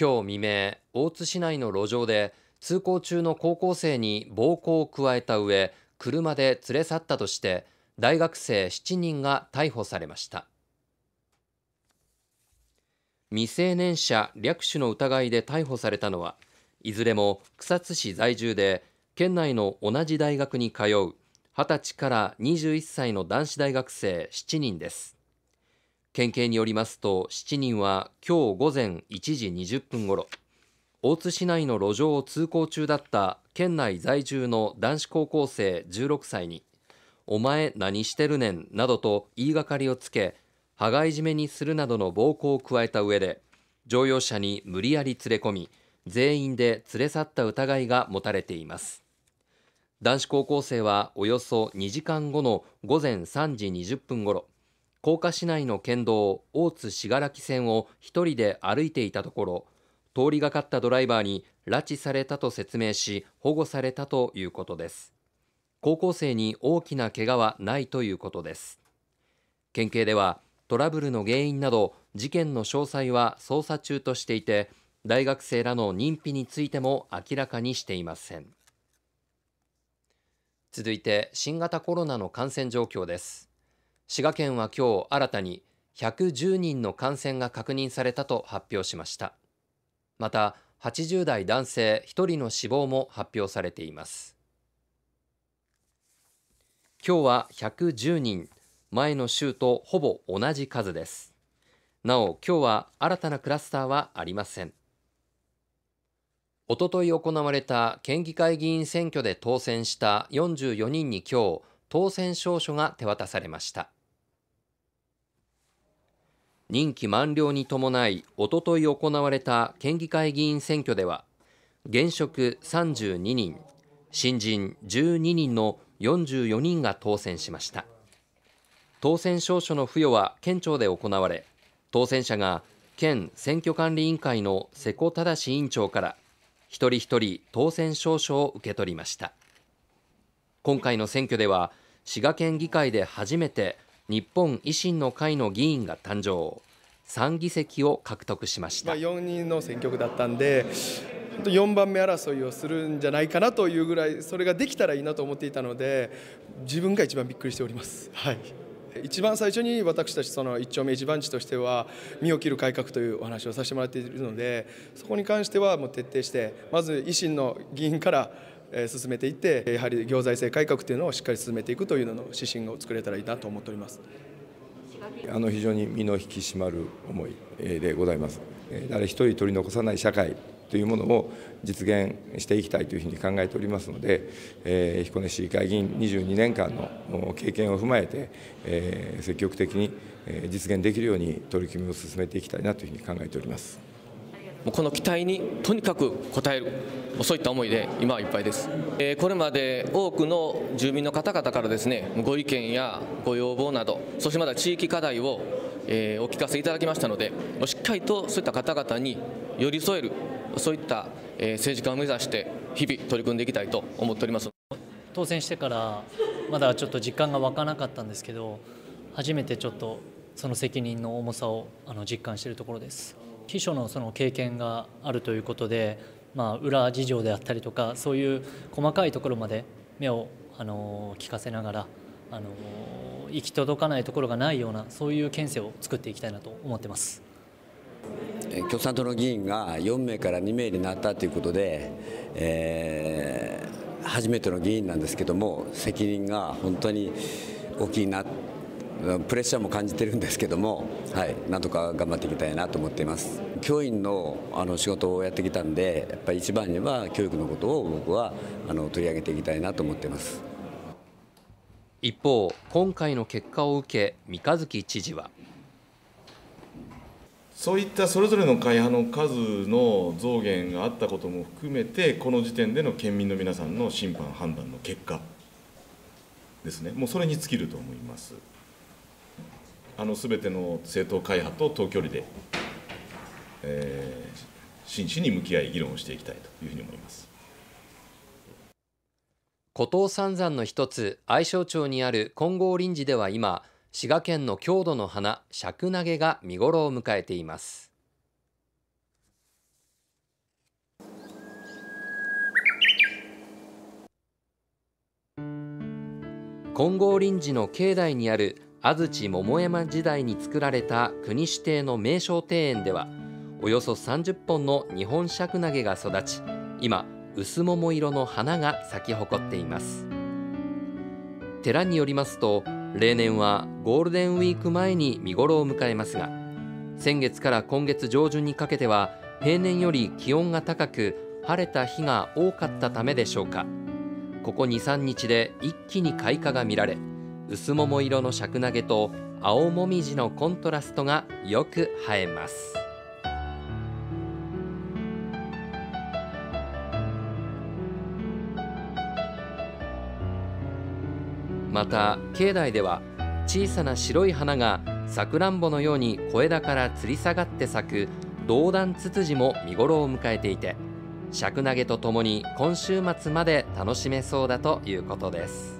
今日未明、大津市内の路上で通行中の高校生に暴行を加えた上、車で連れ去ったとして大学生7人が逮捕されました。未成年者略取の疑いで逮捕されたのは、いずれも草津市在住で県内の同じ大学に通う20歳から21歳の男子大学生7人です。県警によりますと7人は今日午前1時20分ごろ大津市内の路上を通行中だった県内在住の男子高校生16歳にお前何してるねんなどと言いがかりをつけ羽交い締めにするなどの暴行を加えた上で乗用車に無理やり連れ込み全員で連れ去った疑いが持たれています男子高校生はおよそ2時間後の午前3時20分ごろ甲賀市内の県道大津信楽線を1人で歩いていたところ通りがかったドライバーに拉致されたと説明し保護されたということです高校生に大きな怪我はないということです県警ではトラブルの原因など事件の詳細は捜査中としていて大学生らの認否についても明らかにしていません続いて新型コロナの感染状況です滋賀県は今日新たに110人の感染が確認されたと発表しましたまた80代男性1人の死亡も発表されています今日は110人前の週とほぼ同じ数ですなお今日は新たなクラスターはありませんおととい行われた県議会議員選挙で当選した44人に今日当選証書が手渡されました任期満了に伴いおととい行われた県議会議員選挙では現職32人新人12人の44人が当選しました当選証書の付与は県庁で行われ当選者が県選挙管理委員会の瀬古正委員長から一人一人当選証書を受け取りました今回の選挙では滋賀県議会で初めて日本維新の会の議員が誕生3議席を獲得しました、まあ、4人の選挙区だったんで4番目争いをするんじゃないかなというぐらいそれができたらいいなと思っていたので自分が一番びっくりしております。はい一番最初に私たちその一丁目一番地としては身を切る改革というお話をさせてもらっているのでそこに関してはもう徹底してまず維新の議員から進めていってやはり行財政改革というのをしっかり進めていくというのの指針を作れたらいいなと思っておりますあの非常に身の引き締まる思いでございます誰一人取り残さない社会というものを実現していきたいというふうに考えておりますので、えー、彦根市議会議員22年間の経験を踏まえて、えー、積極的に実現できるように取り組みを進めていきたいなというふうに考えております。うこの期待にとにかく応えるそういった思いで今はいっぱいです、えこれまで多くの住民の方々からですねご意見やご要望などそしてまだ地域課題を、えお聞かせいただきましたのでしっかりとそういった方々に寄り添えるそういった、え政治家を目指して日々取り組んでいきたいと思っております当選してからまだちょっと実感が湧かなかったんですけど初めてちょっとその責任の重さをあの実感しているところです。秘書のその経験があるということで、まあ、裏事情であったりとかそういう細かいところまで目をあの聞かせながらあの行き届かないところがないようなそういう県政を作っていきたいなと思ってます。共産党の議員が4名から2名になったということで、えー、初めての議員なんですけども責任が本当に大きいなプレッシャーも感じてるんですけども、はい、なんとか頑張っていきたいなと思っています教員のあの仕事をやってきたんでやっぱり一番には教育のことを僕はあの取り上げていきたいなと思っています一方今回の結果を受け三日月知事はそういったそれぞれの会派の数の増減があったことも含めてこの時点での県民の皆さんの審判判断の結果ですねもうそれに尽きると思います。あの全ての政党会派と等距離で、えー、真摯に向き合い議論をしていきたいというふうに思います古東三山の一つ愛荘町にある金剛林寺では今滋賀県の郷土の花尺投げが見頃を迎えています金剛林寺の境内にある安土桃山時代に作られた国指定の名勝庭園ではおよそ30本の日本シャクナゲが育ち今薄桃色の花が咲き誇っています寺によりますと例年はゴールデンウィーク前に見ごろを迎えますが先月から今月上旬にかけては平年より気温が高く晴れた日が多かったためでしょうかここ23日で一気に開花が見られ薄桃色のシャクナゲと青もみじのコントラストがよく映えます。また境内では小さな白い花がさくらんぼのように小枝から吊り下がって咲く道弾ツツジも見頃を迎えていてシャクナゲとともに今週末まで楽しめそうだということです。